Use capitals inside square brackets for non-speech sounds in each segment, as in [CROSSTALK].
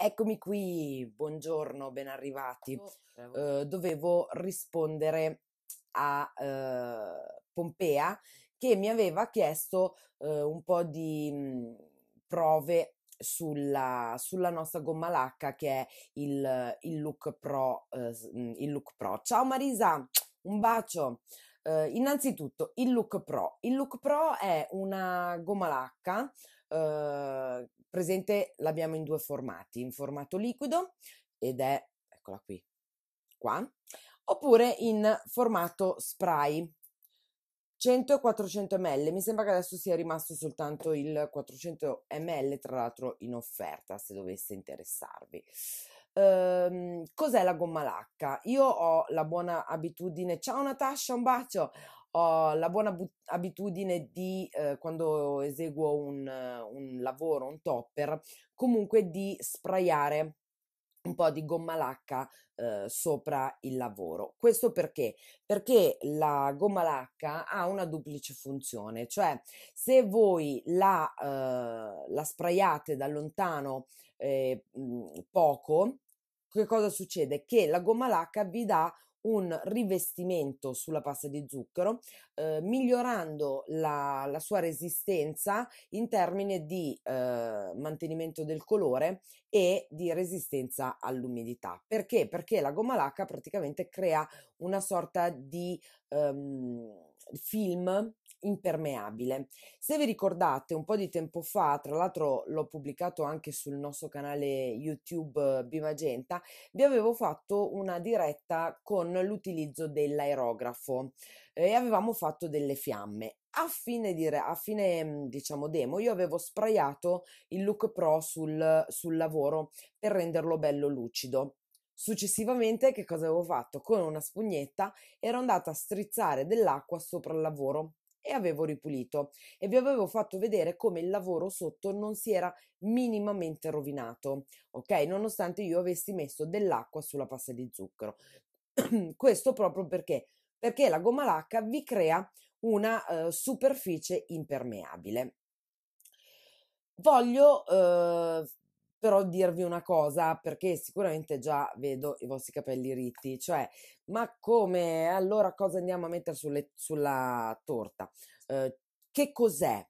Eccomi qui, buongiorno, ben arrivati. Eh, dovevo rispondere a eh, Pompea che mi aveva chiesto eh, un po' di mh, mhmm, prove sulla, sulla, nostra gomma lacca che è il, il, look pro, mhmm, il Look Pro. Ciao Marisa, un bacio. Uh, innanzitutto il Look Pro. Il Look Pro è una gomma lacca uh, presente l'abbiamo in due formati, in formato liquido ed è, eccola qui, qua, oppure in formato spray. 100 e 400 ml, mi sembra che adesso sia rimasto soltanto il 400 ml, tra l'altro in offerta se dovesse interessarvi. Ehm, cos'è la gomma lacca? Io ho la buona abitudine, ciao Natascia, un bacio, ho la buona bu- abitudine di, eh, quando eseguo un, un lavoro, un topper, comunque di sprayare un po' di gomma lacca eh, sopra il lavoro. Questo perché? Perché la gomma lacca ha una duplice funzione, cioè se voi la, eh, la sprayate da lontano eh, poco, che cosa succede? Che la gomma lacca vi dà un rivestimento sulla pasta di zucchero, eh, migliorando la, la, sua resistenza in termini di eh, mantenimento del colore e di resistenza all'umidità. Perché? Perché la gomma lacca praticamente crea una sorta di ehm, film impermeabile. Se vi ricordate, un po' di tempo fa, tra l'altro l'ho pubblicato anche sul nostro canale YouTube Bimagenta, vi avevo fatto una diretta con l'utilizzo dell'aerografo eh, e avevamo fatto delle fiamme. A fine, di, a fine mm, diciamo demo io avevo sprayato il Look Pro sul, sul lavoro per renderlo bello lucido. Successivamente, che cosa avevo fatto? Con una spugnetta ero andata a strizzare dell'acqua sopra il lavoro e avevo ripulito e vi avevo fatto vedere come il lavoro sotto non si era minimamente rovinato, ok? Nonostante io avessi messo dell'acqua sulla pasta di zucchero. [CLEARS THROAT] Questo proprio perché perché la gomma lacca vi crea una eh, superficie impermeabile. Voglio eh, però dirvi una cosa, perché sicuramente già vedo i vostri capelli ritti, cioè, ma come? Allora cosa andiamo a mettere sulle, sulla torta? Eh, che cos'è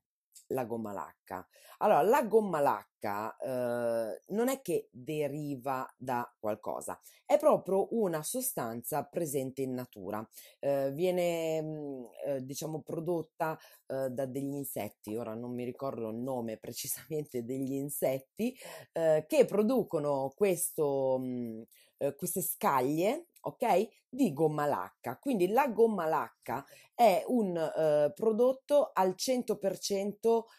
la gomma lacca. Allora, la gomma lacca eh, non è che deriva da qualcosa, è proprio una sostanza presente in natura. Eh, viene, mh, mm, eh, diciamo, prodotta eh, da degli insetti, ora non mi ricordo il nome [LAUGHS] precisamente degli insetti, eh, che producono questo, mh, mm, eh, queste scaglie ok? Di gomma lacca. Quindi la gomma lacca è un eh, prodotto al 100%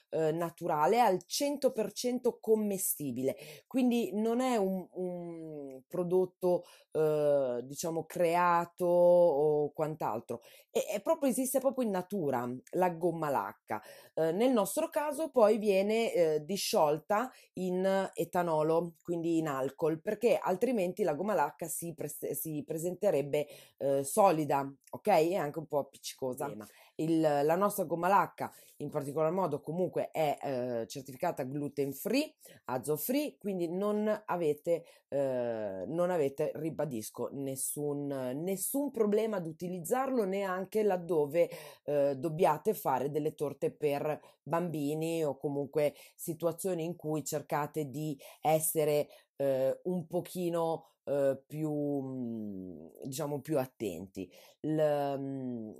eh, naturale al 100% commestibile, quindi non è un, un prodotto eh, diciamo creato o quant'altro, e, è proprio, esiste proprio in natura la gomma lacca. Eh, nel nostro caso poi viene eh, disciolta in etanolo, quindi in alcol, perché altrimenti la gomma lacca si, pre- si presenterebbe eh, solida, ok? E anche un po' appiccicosa. Sì, il, la nostra gomma lacca in particolar modo, comunque è eh, certificata gluten free, azo free, quindi non avete, eh, non avete ribadisco, nessun, nessun, problema ad utilizzarlo neanche laddove eh, dobbiate fare delle torte per bambini o comunque situazioni in cui cercate di essere eh, un pochino eh, più mm, diciamo più attenti. L,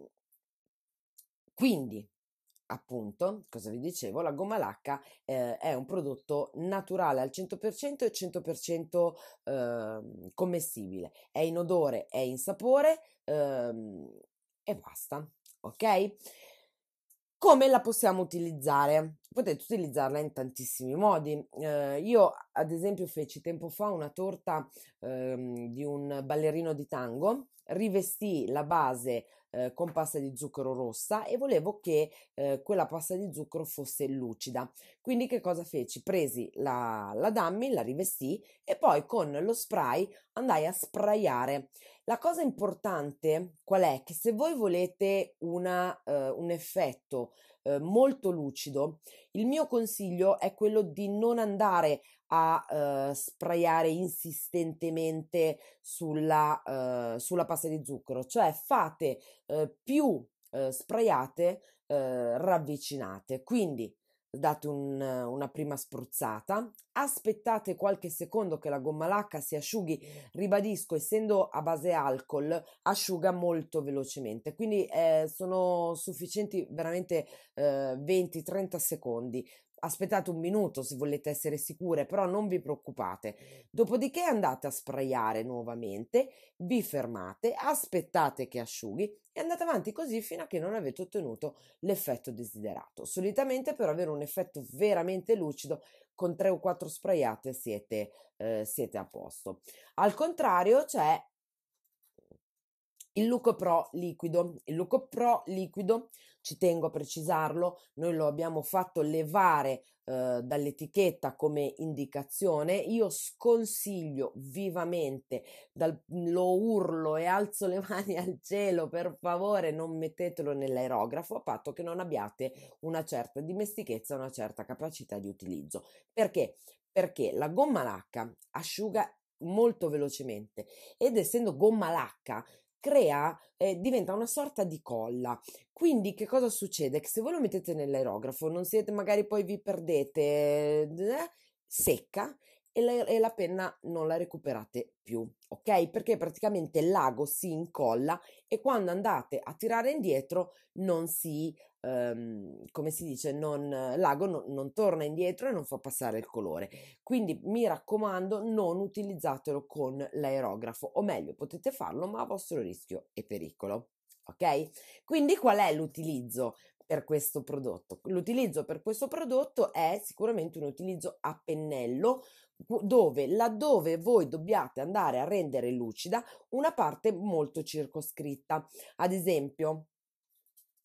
quindi, appunto, cosa vi dicevo, la gomma lacca eh, è un prodotto naturale al 100% e 100% eh, commestibile. È in odore, è in sapore eh, e basta, ok? Come la possiamo utilizzare? Potete utilizzarla in tantissimi modi. Eh, io, ad esempio, feci tempo fa una torta ehm, di un ballerino di tango, rivestì la base eh, con pasta di zucchero rossa e volevo che eh, quella pasta di zucchero fosse lucida. Quindi che cosa feci? Presi la, la dummy, la rivestì e poi con lo spray andai a sprayare. La cosa importante qual è? Che se voi volete una, eh, un effetto eh, molto lucido, il mio consiglio è quello di non andare a uh, sprayare insistentemente sulla, uh, sulla pasta di zucchero, cioè fate eh, più eh, sprayate eh, ravvicinate. Quindi date un, una prima spruzzata, aspettate qualche secondo che la gomma lacca si asciughi, ribadisco essendo a base alcol asciuga molto velocemente, quindi eh, sono sufficienti veramente eh, 20-30 secondi aspettate un minuto se volete essere sicure, però non vi preoccupate. Dopodiché andate a sprayare nuovamente, vi fermate, aspettate che asciughi e andate avanti così fino a che non avete ottenuto l'effetto desiderato. Solitamente per avere un effetto veramente lucido con 3 o 4 sprayate siete, eh, siete a posto. Al contrario c'è il Luco Pro liquido. Il Luco Pro liquido ci tengo a precisarlo, noi lo abbiamo fatto levare eh, dall'etichetta come indicazione. Io sconsiglio vivamente, dal, mhmm, lo urlo e alzo le [LAUGHS] mani al cielo, per favore non mettetelo nell'aerografo a patto che non abbiate una certa dimestichezza, una certa capacità di utilizzo. Perché? Perché la gomma lacca asciuga molto velocemente ed essendo gomma lacca crea, eh, diventa una sorta di colla. Quindi che cosa succede? Che se voi lo mettete nell'aerografo, non siete, magari poi vi perdete, eh, secca e la, e la penna non la recuperate più, ok? Perché praticamente l'ago si incolla e quando andate a tirare indietro non si, ehm, come si dice, non, l'ago non, non torna indietro e non fa passare il colore. Quindi mi raccomando, non utilizzatelo con l'aerografo, o meglio, potete farlo ma a vostro rischio e pericolo. Ok? Quindi qual è l'utilizzo? Per questo prodotto. L'utilizzo per questo prodotto è sicuramente un utilizzo a pennello dove laddove voi dobbiate andare a rendere lucida una parte molto circoscritta. Ad esempio,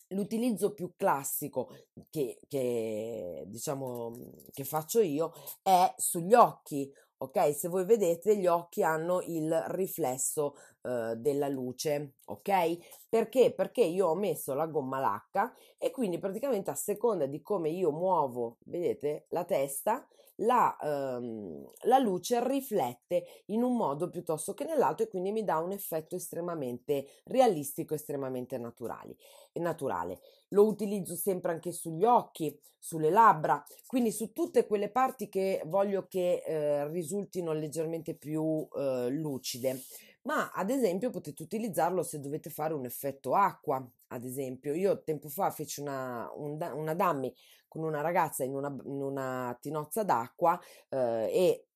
l'utilizzo più classico che, che, diciamo che faccio io è sugli occhi. Ok, se voi vedete gli occhi hanno il riflesso eh, della luce, ok? Perché? Perché io ho messo la gomma lacca e quindi praticamente a seconda di come io muovo, vedete, la testa, la, ehm, la luce riflette in un modo piuttosto che nell'altro e quindi mi dà un effetto estremamente realistico, estremamente naturali, naturale. Lo utilizzo sempre anche sugli occhi, sulle labbra, quindi su tutte quelle parti che voglio che eh, risultino leggermente più eh, lucide ma ad esempio potete utilizzarlo se dovete fare un effetto acqua. Ad esempio, io tempo fa feci una, un, una dummy con una ragazza in una, in una tinozza d'acqua eh, e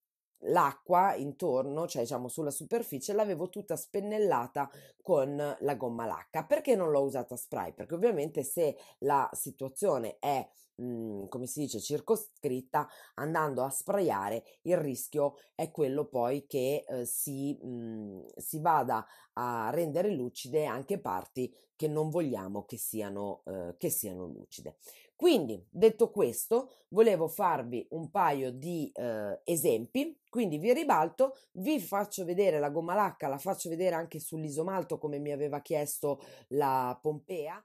l'acqua intorno, cioè diciamo sulla superficie, l'avevo tutta spennellata con la gomma lacca. Perché non l'ho usata spray? Perché ovviamente se la situazione è Mhmm, come si dice, circoscritta, andando a spraiare, il rischio è quello poi che eh, si, mh, mhmm, si, vada a rendere lucide anche parti che non vogliamo che siano, eh, che siano lucide. Quindi, detto questo, volevo farvi un paio di eh, esempi. Quindi vi ribalto, vi faccio vedere la gomma lacca, la faccio vedere anche sull'isomalto come mi aveva chiesto la Pompea.